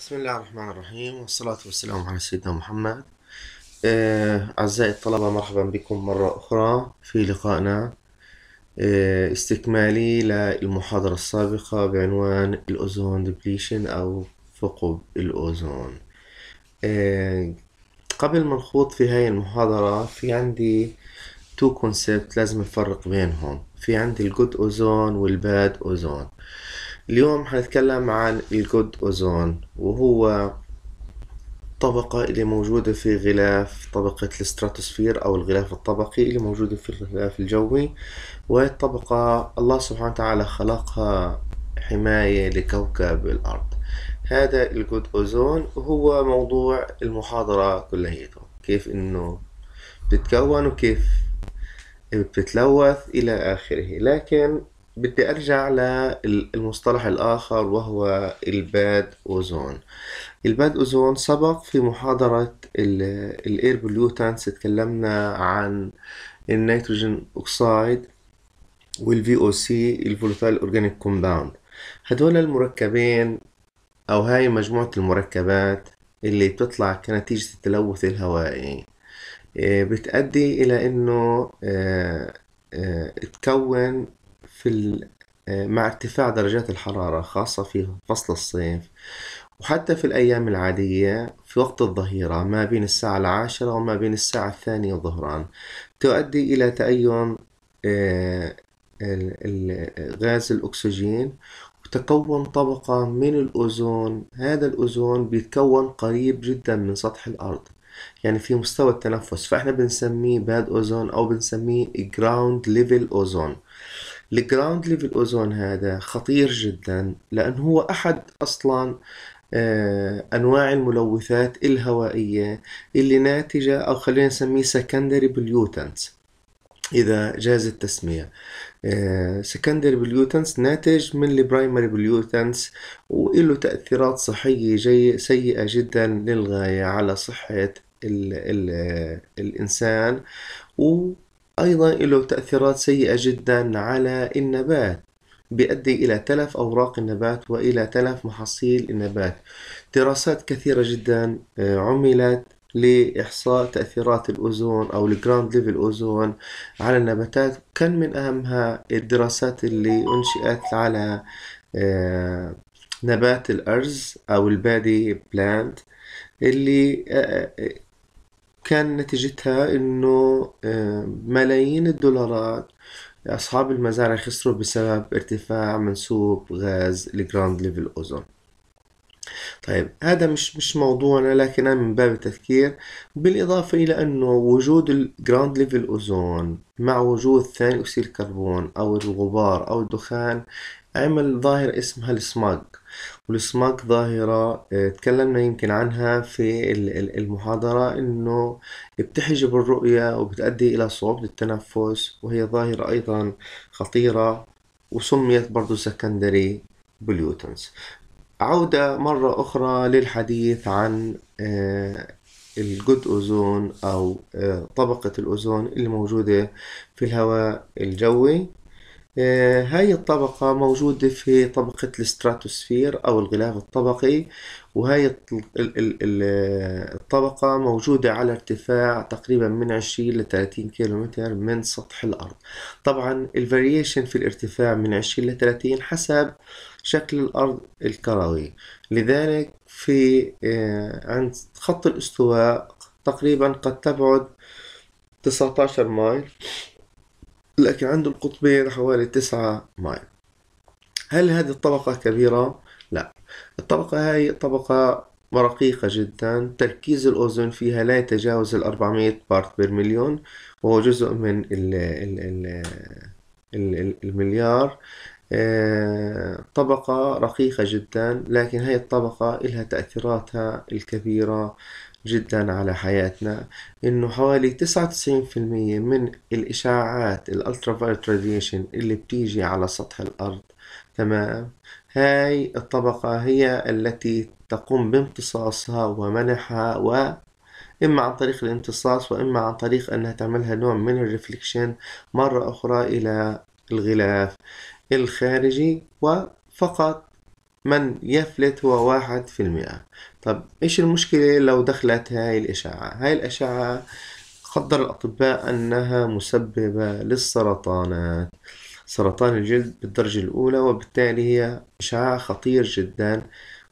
بسم الله الرحمن الرحيم والصلاة والسلام على سيدنا محمد آه، أعزائي الطلبة مرحبا بكم مرة أخرى في لقائنا آه، استكمالي للمحاضرة السابقة بعنوان الأوزون ديبليشن أو ثقب الأوزون آه، قبل ما نخوض في هاي المحاضرة في عندي تو كونسبت لازم نفرق بينهم في عندي الجود أوزون والباد أوزون اليوم حنتكلم عن الجود أوزون وهو طبقة اللي موجودة في غلاف طبقة الستراتوسفير أو الغلاف الطبقي اللي موجودة في الغلاف الجوي وهي الطبقة الله سبحانه وتعالى خلقها حماية لكوكب الأرض هذا الجود أوزون هو موضوع المحاضرة كليته كيف إنه بتتكون وكيف بتتلوث إلى آخره لكن بدي أرجع للمصطلح الآخر وهو الباد أوزون الباد أوزون سبق في محاضرة الإير بلوتانس تكلمنا عن النيتروجين اوكسايد والفي او سي الفولتايل اورجانيك كومباوند هدول المركبين او هاي مجموعة المركبات اللي بتطلع كنتيجة التلوث الهوائي آه، بتأدي إلى إنه آه، آه، تكون في آه، مع ارتفاع درجات الحرارة خاصة في فصل الصيف وحتى في الأيام العادية في وقت الظهيرة ما بين الساعة العاشرة وما بين الساعة الثانية ظهرا تؤدي إلى تأين آه، غاز الأكسجين وتكون طبقة من الأوزون هذا الأوزون بيتكون قريب جدا من سطح الأرض يعني في مستوى التنفس فاحنا بنسميه باد اوزون او بنسميه جراوند ليفل اوزون الجراوند ليفل اوزون هذا خطير جدا لانه هو احد اصلا آه، انواع الملوثات الهوائيه اللي ناتجه او خلينا نسميه سكندري pollutants اذا جاز التسميه سكندري آه، بليوتنس ناتج من البرايمري بليوتنس وله تاثيرات صحيه جي سيئه جدا للغايه على صحه الـ الـ آه، الانسان و أيضا له تأثيرات سيئة جدا على النبات بيؤدي إلى تلف أوراق النبات وإلى تلف محاصيل النبات دراسات كثيرة جدا آه، عملت لإحصاء تأثيرات الأوزون أو الجراند ليفل أوزون على النباتات كان من أهمها الدراسات اللي أنشئت على آه، نبات الأرز أو البادي بلانت اللي آه، كان نتيجتها انه آه، ملايين الدولارات أصحاب المزارع خسروا بسبب ارتفاع منسوب غاز الجراند ليفل أوزون طيب هذا مش مش موضوعنا لكن من باب التفكير بالإضافة إلى أنه وجود الجراند ليفل أوزون مع وجود ثاني أكسيد الكربون أو الغبار أو الدخان عمل ظاهرة اسمها السماج والسماك ظاهرة آه، تكلمنا يمكن عنها في المحاضرة إنه بتحجب الرؤية وبتؤدي إلى صعوبة التنفس وهي ظاهرة أيضا خطيرة وسميت برضو سكندري بليوتنز عودة مرة أخرى للحديث عن آه، الجود أوزون أو آه، طبقة الأوزون اللي موجودة في الهواء الجوي آه، هاي الطبقة موجودة في طبقة الستراتوسفير أو الغلاف الطبقي وهاي الطبقة موجودة على ارتفاع تقريبا من 20 ل 30 كيلومتر من سطح الأرض طبعا الفاريشن في الارتفاع من 20 ل 30 حسب شكل الأرض الكروي لذلك في آه، عند خط الاستواء تقريبا قد تبعد 19 ميل لكن عند القطبين حوالي تسعة مايل هل هذه الطبقة كبيرة؟ لا الطبقة هاي طبقة رقيقة جدا تركيز الأوزون فيها لا يتجاوز ال 400 بارت بير مليون وهو جزء من ال الـ الـ الـ المليار آه، طبقة رقيقة جدا لكن هاي الطبقة إلها تأثيراتها الكبيرة جدا على حياتنا انه حوالي تسعة وتسعين في المية من الاشعاعات فايت راديشن اللي بتيجي على سطح الارض تمام هاي الطبقة هي التي تقوم بامتصاصها ومنحها و إما عن طريق الامتصاص وإما عن طريق أنها تعملها نوع من الريفليكشن مرة أخرى إلى الغلاف الخارجي وفقط من يفلت هو واحد في المئة طب إيش المشكلة لو دخلت هاي الأشعة هاي الأشعة قدر الأطباء أنها مسببة للسرطانات سرطان الجلد بالدرجة الأولى وبالتالي هي إشعاع خطير جدا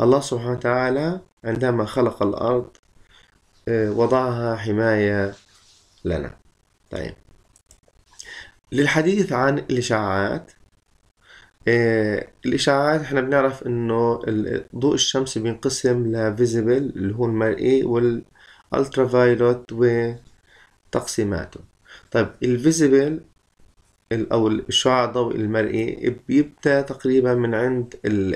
الله سبحانه وتعالى عندما خلق الأرض آه، وضعها حماية لنا طيب للحديث عن الإشعاعات إيه، الاشعاعات احنا بنعرف انه الضوء الشمسي بينقسم لفيزيبل اللي هو المرئي والالترا فايلوت وتقسيماته طيب الفيزيبل او الشعاع الضوئي المرئي بيبدا تقريبا من عند ال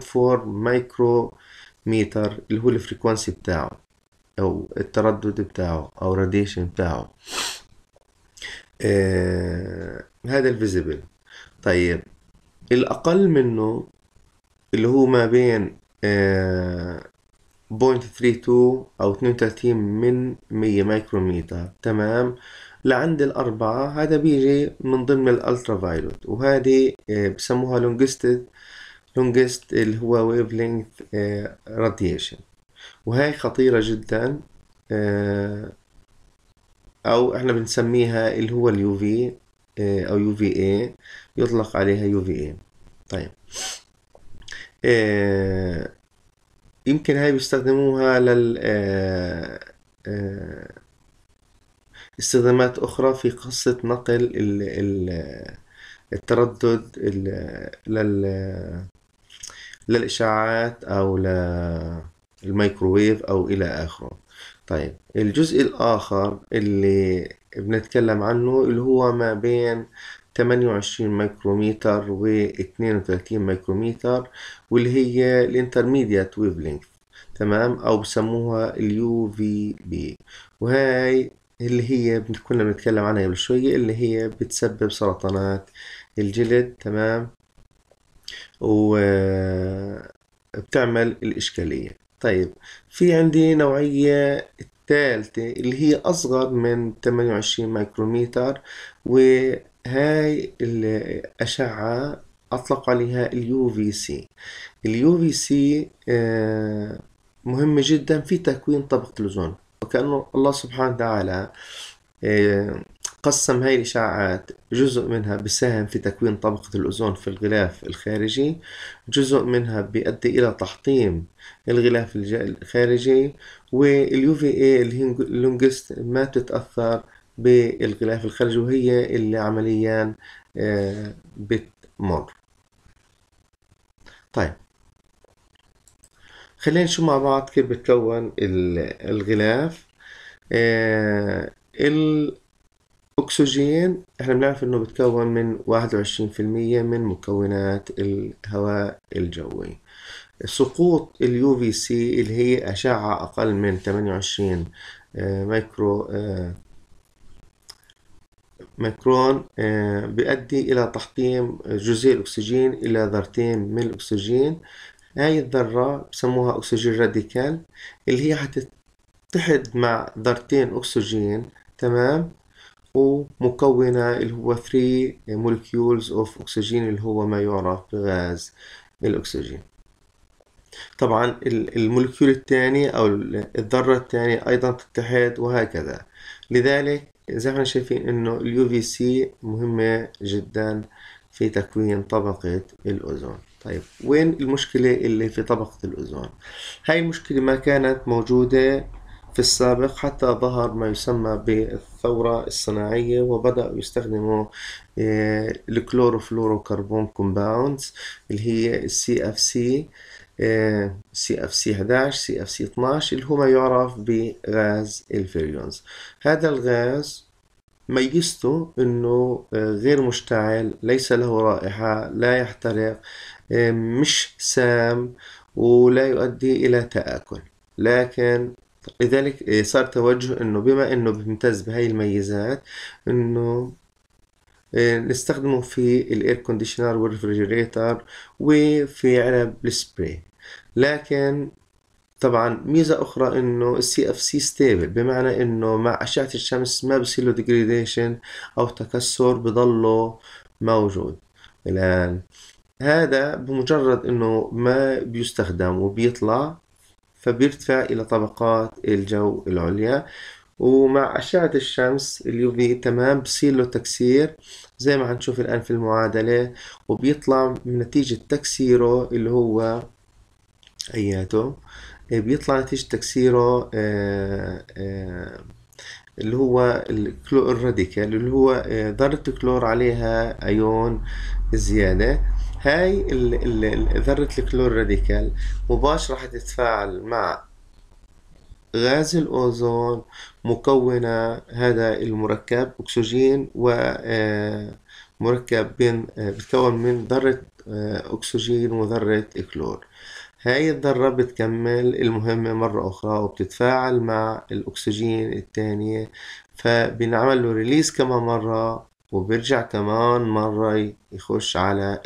0.4 مايكرو متر اللي هو الفريكونسي بتاعه او التردد بتاعه او الراديشن بتاعه آه هذا الفيزيبل طيب الأقل منه اللي هو ما بين بوينت ثري تو أو اثنين وثلاثين من مية مايكروميتر تمام لعند الأربعة هذا بيجي من ضمن الألترا فايلوت وهذه آه، بسموها لونجست لونجست اللي هو ويف لينث راديشن وهي خطيرة جدا آه، أو احنا بنسميها اللي هو اليو في آه، أو يو في اي يطلق عليها يو في اي طيب آه، يمكن هاي بيستخدموها لل آه، استخدامات أخرى في قصة نقل التردد لل للإشعاعات أو للميكروويف أو إلى آخره طيب الجزء الآخر اللي بنتكلم عنه اللي هو ما بين 28 ميكروميتر و 32 ميكروميتر واللي هي الانترميديات ويف لينك تمام او بسموها اليو في بي وهاي اللي هي كنا بنتكلم عنها قبل شوية اللي هي بتسبب سرطانات الجلد تمام و بتعمل الإشكالية طيب في عندي نوعية الثالثة اللي هي أصغر من 28 مايكروميتر وهاي الأشعة أطلق عليها اليو في سي اليو في سي آه، مهمة جدا في تكوين طبقة الأوزون وكأنه الله سبحانه وتعالى آه، قسم هاي الإشعاعات جزء منها بساهم في تكوين طبقة الأوزون في الغلاف الخارجي جزء منها بيؤدي إلى تحطيم الغلاف الخارجي واليو في اي اللونجست ما بتتأثر بالغلاف الخارجي وهي اللي عمليا آه، بتمر طيب خلينا نشوف مع بعض كيف بتكون الغلاف آه أكسجين احنا بنعرف انه بتكون من واحد وعشرين في المية من مكونات الهواء الجوي سقوط اليو في سي اللي هي أشعة أقل من 28 آه، مايكرو آه، ميكرون آه، بيؤدي إلى تحطيم جزيء الأكسجين إلى ذرتين من الأكسجين هاي الذرة بسموها أكسجين راديكال اللي هي حتتحد مع ذرتين أكسجين تمام ومكونة اللي هو 3 molecules of أكسجين اللي هو ما يعرف بغاز الأكسجين طبعا المولكيول الثاني أو الذرة الثانية أيضا تتحد وهكذا لذلك زي ما شايفين إنه اليو في سي مهمة جدا في تكوين طبقة الأوزون طيب وين المشكلة اللي في طبقة الأوزون هاي المشكلة ما كانت موجودة في السابق حتى ظهر ما يسمى بالثورة الصناعية وبدأوا يستخدموا آه، كربون كومباوندز اللي هي السي اف سي سي اف سي 11 سي اف سي 12 اللي هو ما يعرف بغاز الفيريونز هذا الغاز ميزته انه آه، غير مشتعل ليس له رائحة لا يحترق آه، مش سام ولا يؤدي الى تآكل لكن لذلك آه، صار توجه انه بما انه بيمتاز بهاي الميزات انه آه، نستخدمه في الاير كونديشنر والريفريجريتر وفي علب السبراي لكن طبعا ميزة أخرى إنه السي اف سي ستيبل بمعنى إنه مع أشعة الشمس ما بصير له ديجريديشن أو تكسر بضله موجود الآن هذا بمجرد إنه ما بيستخدم وبيطلع فبيرتفع إلى طبقات الجو العليا ومع أشعة الشمس اليو في تمام بصير له تكسير زي ما هنشوف الآن في المعادلة وبيطلع من نتيجة تكسيره اللي هو أياته آه، بيطلع نتيجة تكسيره آه، آه، اللي هو الراديكال اللي هو ذرة الكلور عليها أيون زيادة هاي ذرة الكلور راديكال مباشرة حتتفاعل مع غاز الأوزون مكونة هذا المركب أكسجين ومركب آه، بين آه، بتكون من ذرة آه، أكسجين وذرة كلور هاي الذرة بتكمل المهمة مرة أخرى وبتتفاعل مع الأكسجين التانية فبنعمل له ريليز كمان مرة وبيرجع كمان مرة يخش على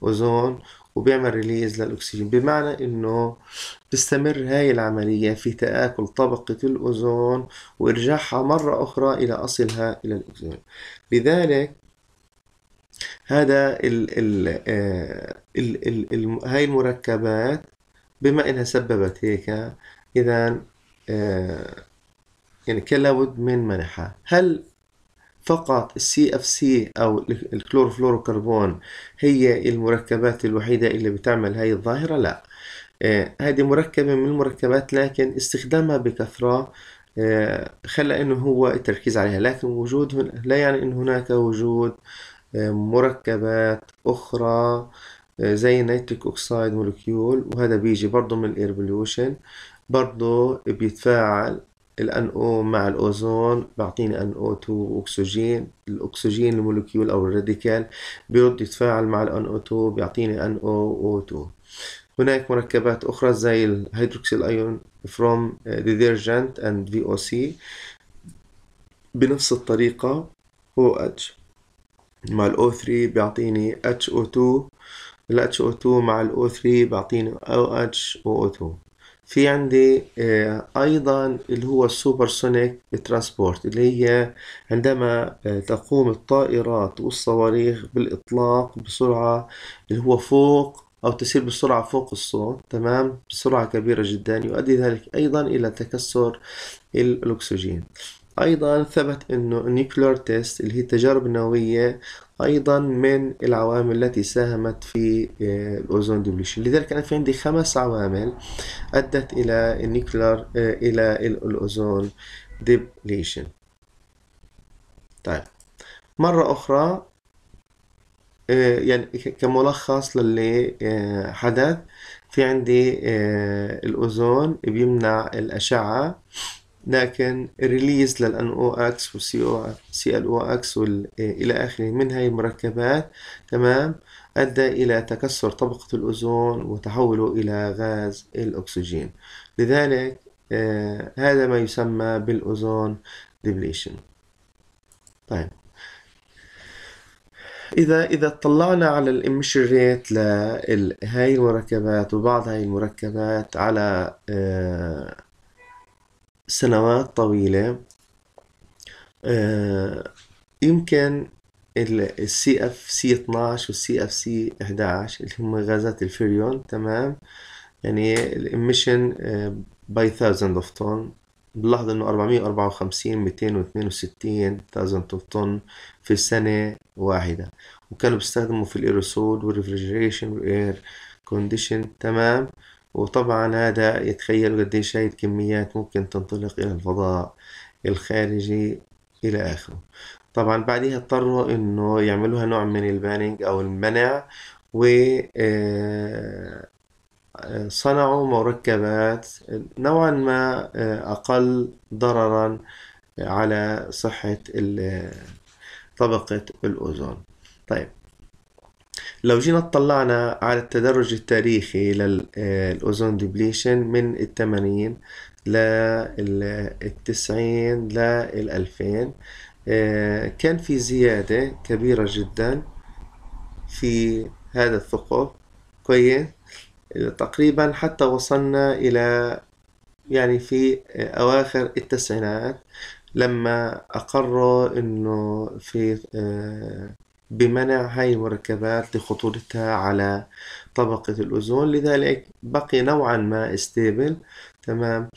الأوزون وبيعمل ريليز للأكسجين بمعنى إنه بتستمر هاي العملية في تآكل طبقة الأوزون وإرجاعها مرة أخرى إلى أصلها إلى الأكسجين لذلك هذا الـ الـ آه، الـ الـ الـ هاي المركبات بما إنها سببت هيك إذا آه، يعني كان لابد من منحها هل فقط السي اف سي او الكلوروفلوروكربون هي المركبات الوحيدة اللي بتعمل هاي الظاهرة لا آه، هذه مركبة من المركبات لكن استخدامها بكثرة آه، خلى انه هو التركيز عليها لكن وجود لا يعني ان هناك وجود آه، مركبات اخرى زي النيتريك اوكسايد مولكيول وهذا بيجي برضه من الاير بلوشن برضه بيتفاعل ال NO مع الأوزون بعطيني NO2 أكسجين الأكسجين المولكيول أو الراديكال بيرد يتفاعل مع ال NO2 بيعطيني NOO2 هناك مركبات أخرى زي الهيدروكسيل أيون from detergent and VOC بنفس الطريقة OH مع ال O3 بيعطيني HO2 ال HO2 مع ال O3 بيعطيني OH OO2 في عندي آه، أيضا اللي هو السوبرسونيك ترانسبورت اللي هي عندما آه، تقوم الطائرات والصواريخ بالإطلاق بسرعة اللي هو فوق أو تسير بسرعة فوق الصوت تمام بسرعة كبيرة جدا يؤدي ذلك أيضا إلى تكسر الأكسجين أيضا ثبت أنه النيوكلير تيست اللي هي التجارب النووية أيضا من العوامل التي ساهمت في الأوزون آه، ديبليشن لذلك انا في عندي خمس عوامل أدت إلى النيكلر آه، إلى الأوزون ديبليشن طيب مرة أخرى آه، يعني كملخص للي حدث في عندي الأوزون بيمنع الأشعة لكن الريليز للان او اكس والسي او سي ال او اكس والى اخره من هاي المركبات تمام ادى الى تكسر طبقه الاوزون وتحوله الى غاز الاكسجين لذلك آه هذا ما يسمى بالاوزون ديبليشن طيب إذا إذا اطلعنا على الاميشن ريت لهاي المركبات وبعض هاي المركبات على آه سنوات طويلة آه، يمكن السي اف سي 12 والسي اف سي 11 اللي هم غازات الفريون تمام يعني الاميشن باي ثاوزند اوف طن بنلاحظ انه 454 262 ثاوزند اوف طن في سنة واحدة وكانوا بيستخدموا في الايروسول والريفريجريشن والاير كونديشن تمام وطبعا هذا يتخيل قديش هاي الكميات ممكن تنطلق إلى الفضاء الخارجي إلى آخره طبعا بعدها اضطروا إنه يعملوها نوع من البانينج أو المنع و آه، صنعوا مركبات نوعا ما آه، أقل ضررا على صحة آه، طبقة الأوزون طيب لو جينا اطلعنا على التدرج التاريخي للأوزون آه، ديبليشن من الثمانين للتسعين للألفين آه، كان في زيادة كبيرة جدا في هذا الثقب كويس تقريبا حتى وصلنا إلى يعني في أواخر التسعينات لما أقروا إنه في آه، بمنع هاي المركبات لخطورتها على طبقة الأوزون لذلك بقي نوعا ما استيبل تمام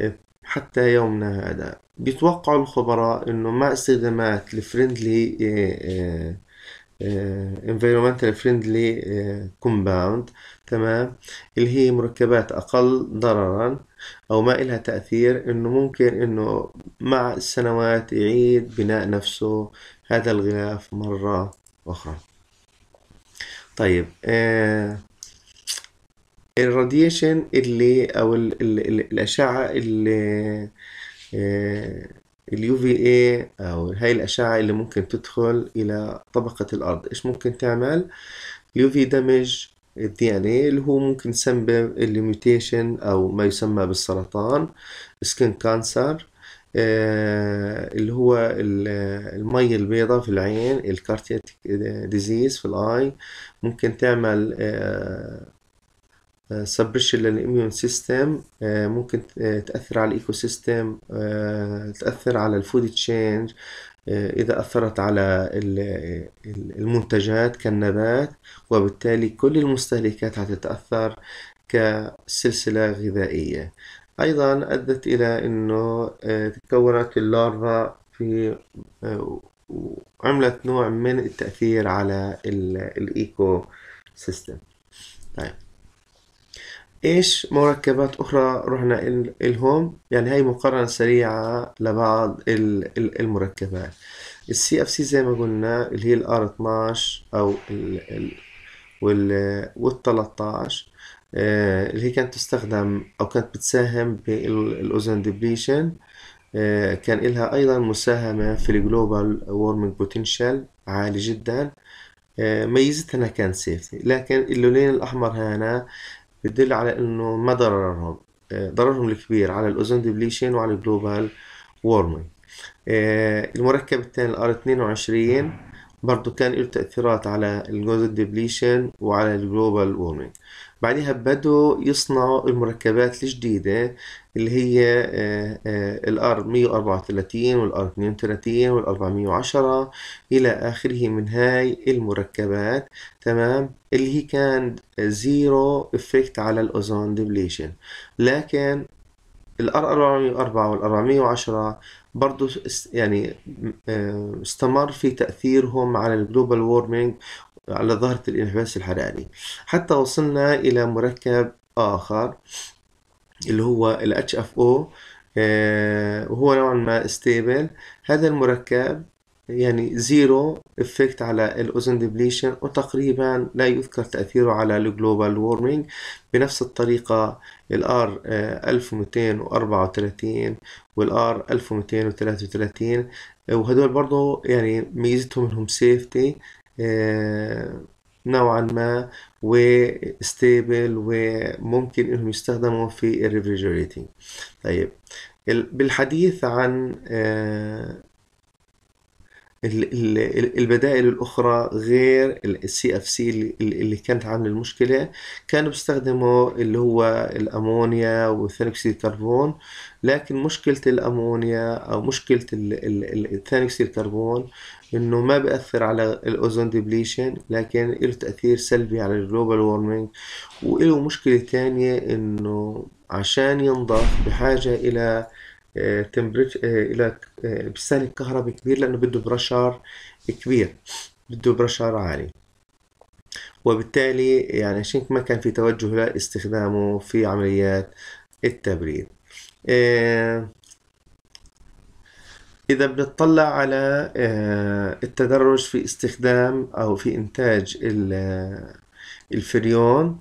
إيه، حتى يومنا هذا بيتوقع الخبراء انه مع استخدامات الفريندلي آه، environmental friendly آه، compound تمام اللي هي مركبات أقل ضررا أو ما إلها تأثير إنه ممكن إنه مع السنوات يعيد بناء نفسه هذا الغلاف مرة أخرى طيب آه، الراديشن اللي أو الأشعة اللي اليو في اي او هاي الاشعه اللي ممكن تدخل الى طبقه الارض ايش ممكن تعمل اليو في دامج الدي ان اي اللي هو ممكن يسبب الليميتيشن او ما يسمى بالسرطان سكين كانسر آه، اللي هو المية البيضاء في العين الكارتياتيك ديزيز في الاي ممكن تعمل آه، سبريشن للإميون سيستم ممكن آه، تأثر على الإيكو سيستم آه، تأثر على الفود تشينج آه، إذا أثرت على المنتجات كالنبات وبالتالي كل المستهلكات هتتأثر كسلسلة غذائية أيضا أدت إلى أنه تكونت اللارفا في وعملت نوع من التأثير على الإيكو سيستم طيب ايش مركبات اخرى رحنا الهم يعني هاي مقارنه سريعه لبعض المركبات السي اف سي زي ما قلنا اللي هي الار 12 او ال ال وال وال 13 آه، اللي هي كانت تستخدم او كانت بتساهم بالاوزون ديبليشن آه، كان لها ايضا مساهمه في الجلوبال وورمنج بوتنشال عالي جدا آه، ميزتها انها كان سيفتي لكن اللونين الاحمر هنا بتدل على انه ما ضررهم آه، ضررهم الكبير على الاوزون ديبليشن وعلى الجلوبال وورمينج آه، المركب الثاني الار 22 برضو كان له تأثيرات على الجوز ديبليشن وعلى الجلوبال وورمينج بعدها بدوا يصنعوا المركبات الجديدة اللي هي آه، آه، الار 134 والار 32 والار 410 الى اخره من هاي المركبات تمام اللي هي كان زيرو افكت على الاوزون ديبليشن لكن الار 404 وال 410 برضو يعني آه، استمر في تأثيرهم على الجلوبال وورمينج على ظاهرة الانحباس الحراري حتى وصلنا إلى مركب آخر اللي هو الـ HFO آه، وهو نوعا ما ستيبل هذا المركب يعني زيرو افكت على الاوزون ديبليشن وتقريبا لا يذكر تاثيره على الجلوبال وورمينج بنفس الطريقه الار 1234 والار 1233 وهدول برضه يعني ميزتهم انهم سيفتي آه، نوعا ما وستيبل وممكن انهم يستخدموا في الريفريجريتنج طيب بالحديث عن آه، البدائل الاخرى غير السي اف سي اللي كانت عامله المشكله كانوا بيستخدموا اللي هو الامونيا وثاني اكسيد الكربون لكن مشكله الامونيا او مشكله ثاني اكسيد الكربون انه ما بياثر على الاوزون ديبليشن لكن له تاثير سلبي على الجلوبال وورمينج وله مشكله ثانيه انه عشان ينضف بحاجه الى آه، تمبريتش آه، الى آه، بيستهلك كهرباء كبير لانه بده برشر كبير بده برشر عالي وبالتالي يعني عشان ما كان في توجه لاستخدامه في عمليات التبريد إذا بنطلع على التدرج في استخدام أو في إنتاج الفريون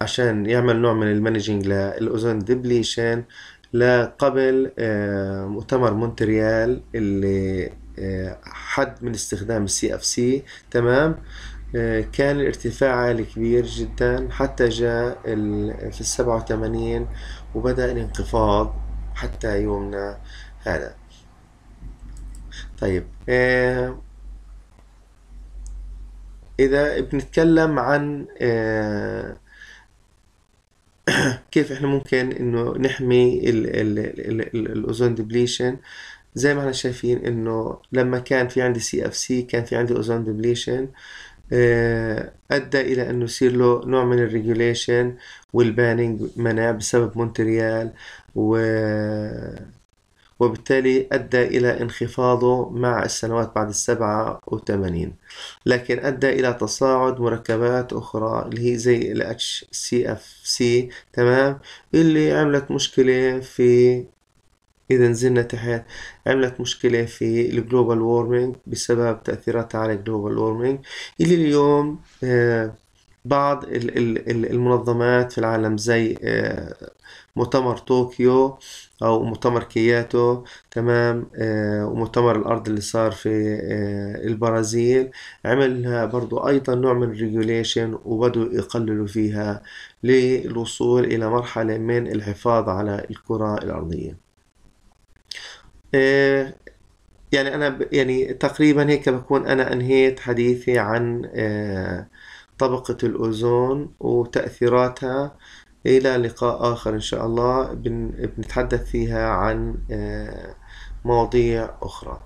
عشان يعمل نوع من المانجينج للأوزون ديبليشن لقبل آه، مؤتمر مونتريال اللي آه، حد من استخدام السي اف سي تمام آه، كان الارتفاع عالي كبير جدا حتى جاء في السبعة وثمانين وبدأ الانخفاض حتى يومنا هذا طيب إذا بنتكلم عن كيف احنا ممكن انه نحمي الاوزون ديبليشن زي ما احنا شايفين انه لما كان في عندي سي اف سي كان في عندي اوزون ديبليشن آه، ادى الى انه يصير له نوع من الريجوليشن والبانينج مناع بسبب مونتريال و وبالتالي أدى إلى انخفاضه مع السنوات بعد السبعة وثمانين لكن أدى إلى تصاعد مركبات أخرى اللي هي زي ال HCFC تمام اللي عملت مشكلة في إذا نزلنا تحت عملت مشكلة في الجلوبال وورمينج بسبب تأثيراتها على الجلوبال وورمينج اللي اليوم آه بعض المنظمات في العالم زي آه، مؤتمر طوكيو أو مؤتمر كياتو تمام آه، ومؤتمر الأرض اللي صار في آه، البرازيل عملها برضو أيضا نوع من الريجوليشن وبدوا يقللوا فيها للوصول إلى مرحلة من الحفاظ على الكرة الأرضية يعني أنا يعني تقريبا هيك بكون أنا أنهيت حديثي عن طبقة الأوزون وتأثيراتها إلى لقاء آخر إن شاء الله بنتحدث فيها عن آه، مواضيع أخرى